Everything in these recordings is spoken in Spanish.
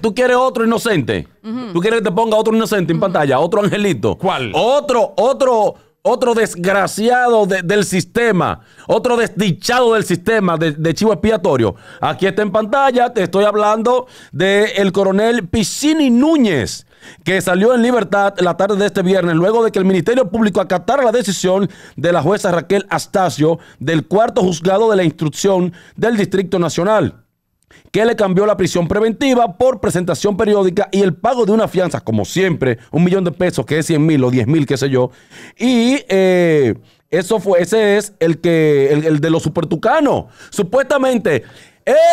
tú quieres otro inocente. Tú quieres que te ponga otro inocente en pantalla, otro angelito. ¿Cuál? Otro, otro, otro desgraciado del sistema, otro desdichado del sistema de, chivo expiatorio. Aquí está en pantalla, te estoy hablando del el coronel Piscini Núñez que salió en libertad la tarde de este viernes, luego de que el Ministerio Público acatara la decisión de la jueza Raquel Astacio del cuarto juzgado de la instrucción del Distrito Nacional que le cambió la prisión preventiva por presentación periódica y el pago de una fianza, como siempre, un millón de pesos, que es 100 mil o 10 mil, qué sé yo. Y eh, eso fue, ese es el que, el, de los supertucanos. Supuestamente,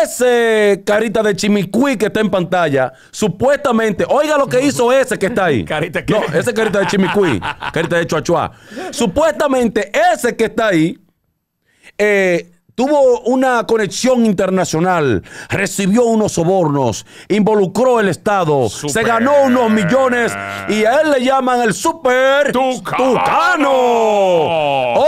ese carita de chimicuí que está en pantalla, supuestamente, oiga lo que hizo ese que está ahí. ¿Carita No, ese carita de chimicuí, carita de chuachua. Supuestamente, ese que está ahí, eh, tuvo una conexión internacional, recibió unos sobornos, involucró el Estado, se ganó unos millones y a él le llaman el super tucano.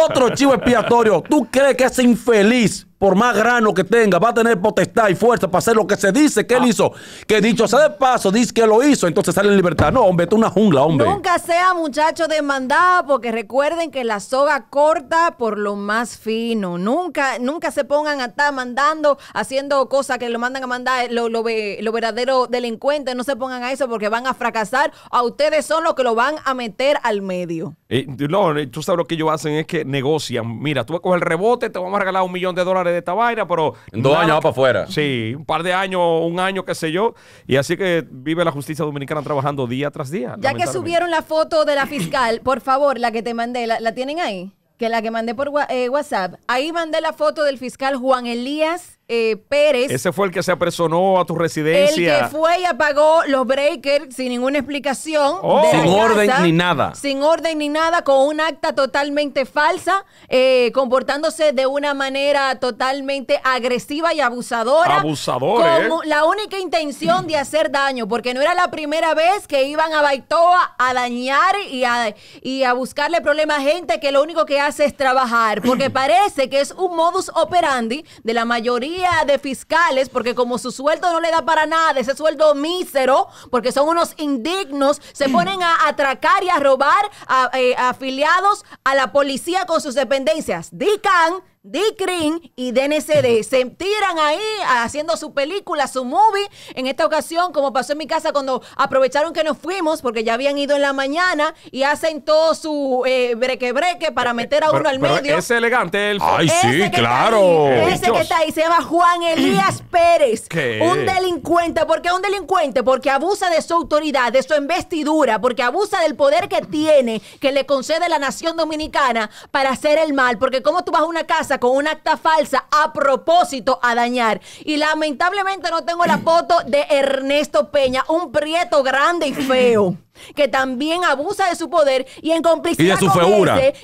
Otro chivo expiatorio. ¿Tú crees que es infeliz por más grano que tenga, va a tener potestad y fuerza para hacer lo que se dice que él ah. hizo. Que dicho sea de paso, dice que lo hizo, entonces sale en libertad. No, hombre, esto es una jungla, hombre. Nunca sea muchacho demandado, porque recuerden que la soga corta por lo más fino. Nunca, nunca se pongan a estar mandando, haciendo cosas que lo mandan a mandar los eh, lo, verdaderos delincuentes. No se pongan a eso porque van a fracasar. A ustedes son los que lo van a meter al medio. Eh, no, eh, tú sabes lo que ellos hacen es que negocian. Mira, tú vas a coger el rebote, te vamos a regalar un millón de dólares de esta vaina, pero. En dos años va para afuera. Sí, un par de años, un año, qué sé yo. Y así que vive la justicia dominicana trabajando día tras día. Ya que subieron la foto de la fiscal, por favor, la que te mandé, la, tienen ahí? Que la que mandé por eh, WhatsApp. Ahí mandé la foto del fiscal Juan Elías eh, Pérez. Ese fue el que se apersonó a tu residencia. El que fue y apagó los breakers sin ninguna explicación. Oh. sin orden ni nada. Sin orden ni nada, con un acta totalmente falsa, eh, comportándose de una manera totalmente agresiva y abusadora. Abusador. Con eh. la única intención de hacer daño, porque no era la primera vez que iban a Baitoa a dañar y a, y a buscarle problemas a gente que lo único que hace es trabajar, porque parece que es un modus operandi de la mayoría de fiscales, porque como su sueldo no le da para nada, ese sueldo mísero, porque son unos indignos, se ponen a atracar y a robar a, eh, afiliados a la policía con sus dependencias. DICAN Dick Green y DNCD se tiran ahí haciendo su película, su movie. En esta ocasión, como pasó en mi casa cuando aprovecharon que nos fuimos, porque ya habían ido en la mañana y hacen todo su brequebreque eh, para meter a uno al medio. es elegante, el Ay, sí, claro. ese que está ahí se llama Juan Elías Pérez. Un delincuente. ¿Por qué un delincuente? Porque abusa de su autoridad, de su investidura, porque abusa del poder que tiene, que le concede la nación dominicana para hacer el mal. Porque, ¿cómo tú vas a una casa? con un acta falsa a propósito a dañar. Y lamentablemente no tengo la foto de Ernesto Peña, un prieto grande y feo que también abusa de su poder y en complicidad con ese,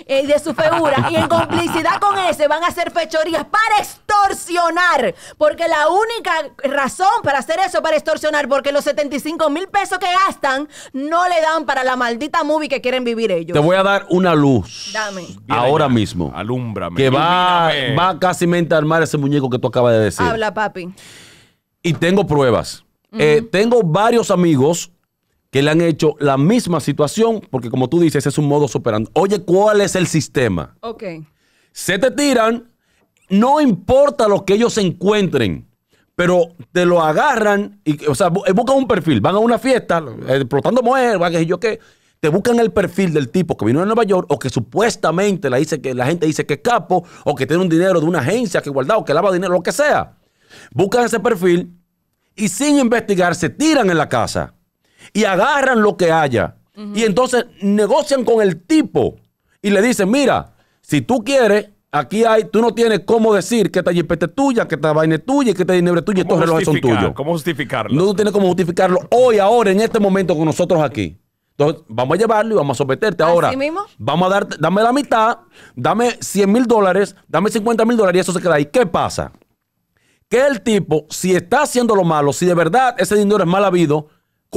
de su figura, eh, y en complicidad con ese van a hacer fechorías para extorsionar, porque la única razón para hacer eso para extorsionar, porque los 75 mil pesos que gastan no le dan para la maldita movie que quieren vivir ellos. Te voy a dar una luz. Ahora mismo. Alúmbrame. Que va, va casi mente armar ese muñeco que tú acabas de decir. Habla, papi. Y tengo pruebas. Eh, tengo varios amigos que le han hecho la misma situación, porque como tú dices, es un modo superando. Oye, ¿cuál es el sistema? Ok. Se te tiran, no importa lo que ellos encuentren, pero te lo agarran, y, o sea, eh, buscan un perfil, van a una fiesta, eh, explotando mujeres, van a yo qué. Te buscan el perfil del tipo que vino de Nueva York o que supuestamente la, dice que, la gente dice que es capo o que tiene un dinero de una agencia que o que lava dinero, lo que sea. Buscan ese perfil y sin investigar se tiran en la casa y agarran lo que haya. Y entonces negocian con el tipo y le dicen, mira, si tú quieres, aquí hay, tú no tienes cómo decir que esta jipeta es tuya, que esta vaina es tuya, que esta dinero es tuyo, estos relojes son tuyos. ¿Cómo justificarlo? No tú tienes cómo justificarlo hoy, ahora, en este momento con nosotros aquí. Entonces, vamos a llevarlo y vamos a someterte. Ahora, mismo? vamos a darte, dame la mitad, dame 100 mil dólares, dame 50 mil dólares y eso se queda ahí. ¿Qué pasa? Que el tipo, si está haciendo lo malo, si de verdad ese dinero es mal habido,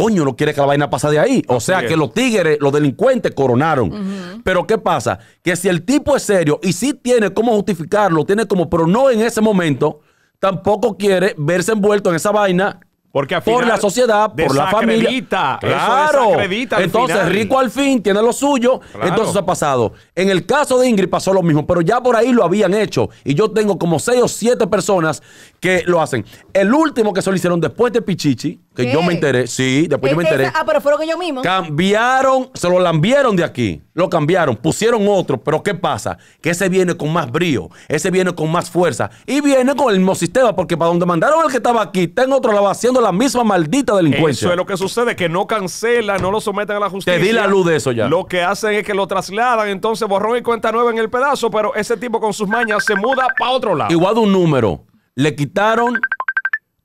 coño no quiere que la vaina pase de ahí. O sea que los tigres, los delincuentes coronaron. Pero ¿qué pasa? Que si el tipo es serio y sí tiene cómo justificarlo, tiene como, pero no en ese momento, tampoco quiere verse envuelto en esa vaina porque por la sociedad, por la familia. Claro. Entonces, rico al fin tiene lo suyo. Entonces ha pasado. En el caso de Ingrid pasó lo mismo, pero ya por ahí lo habían hecho. Y yo tengo como seis o siete personas que lo hacen. El último que se hicieron después de Pichichi yo me enteré, sí, después yo me enteré. Ah, pero fueron ellos mismos. Cambiaron, se lo lambieron de aquí, lo cambiaron, pusieron otro, pero ¿qué pasa? Que ese viene con más brío, ese viene con más fuerza y viene con el mismo sistema, porque para donde mandaron el que estaba aquí, está en otro lado haciendo la misma maldita delincuencia. Eso es lo que sucede, que no cancelan, no lo someten a la justicia. Te di la luz de eso ya. Lo que hacen es que lo trasladan, entonces borrón y cuenta nueva en el pedazo, pero ese tipo con sus mañas se muda para otro lado. Igual de un número, le quitaron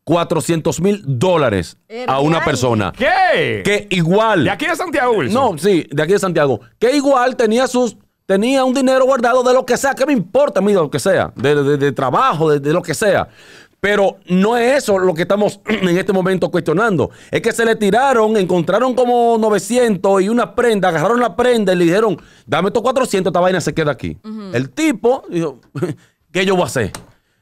400 mil dólares a una persona. ¿Qué? Que igual. ¿De aquí de Santiago, No, sí, de aquí de Santiago. Que igual tenía sus. Tenía un dinero guardado de lo que sea, que me importa, de lo que sea, de, trabajo, de, lo que sea. Pero no es eso lo que estamos en este momento cuestionando. Es que se le tiraron, encontraron como 900 y una prenda, agarraron la prenda y le dijeron, dame estos 400, esta vaina se queda aquí. El tipo dijo, ¿qué yo voy a hacer?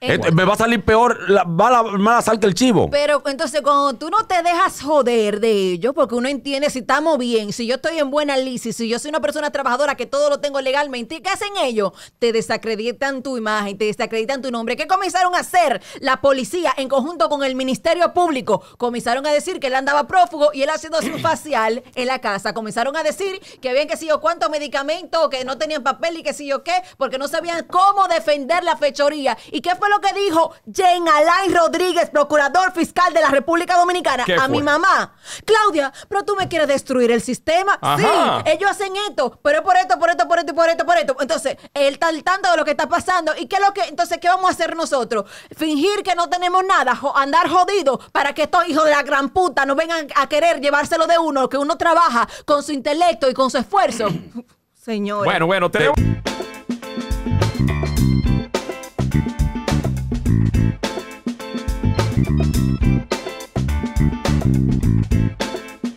Eh, este, me va a salir peor la, mala, mala, sal que el chivo. Pero entonces, cuando tú no te dejas joder de ello porque uno entiende si estamos bien, si yo estoy en buena lisis, si yo soy una persona trabajadora que todo lo tengo legalmente, ¿qué hacen ellos? Te desacreditan tu imagen, te desacreditan tu nombre. ¿Qué comenzaron a hacer la policía en conjunto con el Ministerio Público? Comenzaron a decir que él andaba prófugo y él haciendo su facial en la casa. Comenzaron a decir que habían que si yo cuántos medicamentos, que no tenían papel y que si yo qué, porque no sabían cómo defender la fechoría. ¿Y qué fue lo que dijo Jane Alain Rodríguez, procurador fiscal de la República Dominicana, a mi mamá? Claudia, pero tú me quieres destruir el sistema. Sí, ellos hacen esto, pero es por esto, por esto, por esto, por esto, por esto. Entonces, él está al tanto de lo que está pasando. ¿Y qué es lo que, entonces, qué vamos a hacer nosotros? Fingir que no tenemos nada, andar jodido para que estos hijos de la gran puta no vengan a querer llevárselo de uno, que uno trabaja con su intelecto y con su esfuerzo. señor. Bueno, bueno, tenemos...